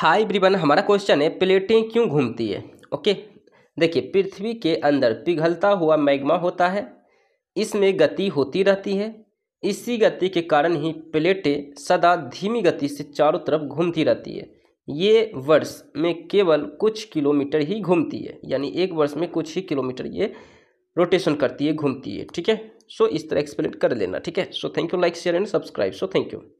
high ब्रिवन हमारा question है प्लेटें क्यों घूमती है ओके देखिए पृथ्वी के अंदर पिघलता हुआ मैग्मा होता है इसमें गति होती रहती है इसी गति के कारण ही प्लेटें सदा धीमी गति से चारों तरफ घूमती रहती है ये वर्ष में केवल कुछ किलोमीटर ही घूमती है यानी एक वर्ष में कुछ ही किलोमीटर ये रोटेशन करती है घूमती है ठीक है सो इस तरह एक्सप्लेन कर लेना ठीक है so thank you like share and subscribe so thank you